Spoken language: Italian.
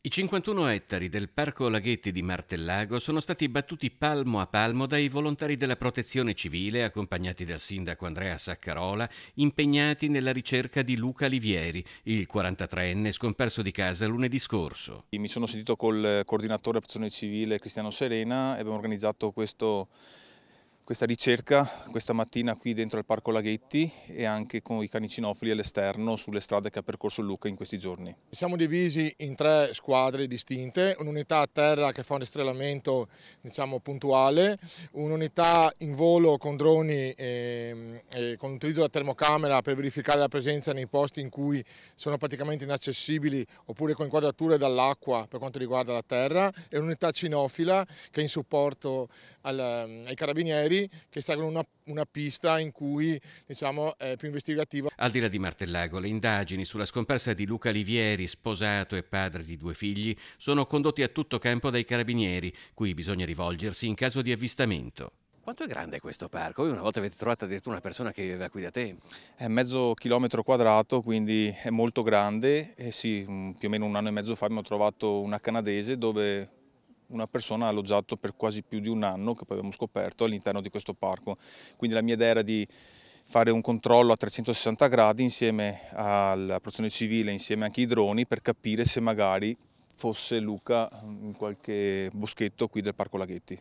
I 51 ettari del Parco Laghetti di Martellago sono stati battuti palmo a palmo dai volontari della protezione civile, accompagnati dal sindaco Andrea Saccarola, impegnati nella ricerca di Luca Livieri, il 43enne scomparso di casa lunedì scorso. Mi sono sentito col coordinatore protezione civile Cristiano Serena e abbiamo organizzato questo questa ricerca questa mattina qui dentro al Parco Laghetti e anche con i canicinofili all'esterno sulle strade che ha percorso Luca in questi giorni. Siamo divisi in tre squadre distinte, un'unità a terra che fa un estrellamento diciamo, puntuale, un'unità in volo con droni e, ehm, e con l'utilizzo della termocamera per verificare la presenza nei posti in cui sono praticamente inaccessibili oppure con inquadrature dall'acqua per quanto riguarda la terra e un'unità cinofila che è in supporto al, ehm, ai carabinieri Napoli che seguono una, una pista in cui diciamo, è più investigativa. Al di là di Martellago, le indagini sulla scomparsa di Luca Livieri, sposato e padre di due figli, sono condotti a tutto campo dai carabinieri, cui bisogna rivolgersi in caso di avvistamento. Quanto è grande questo parco? Voi una volta avete trovato addirittura una persona che viveva qui da tempo. È mezzo chilometro quadrato, quindi è molto grande. E eh sì, mm, più o meno un anno e mezzo fa abbiamo trovato una canadese dove una persona ha alloggiato per quasi più di un anno, che poi abbiamo scoperto, all'interno di questo parco. Quindi la mia idea era di fare un controllo a 360 gradi insieme alla protezione civile, insieme anche ai droni, per capire se magari fosse Luca in qualche boschetto qui del Parco Laghetti.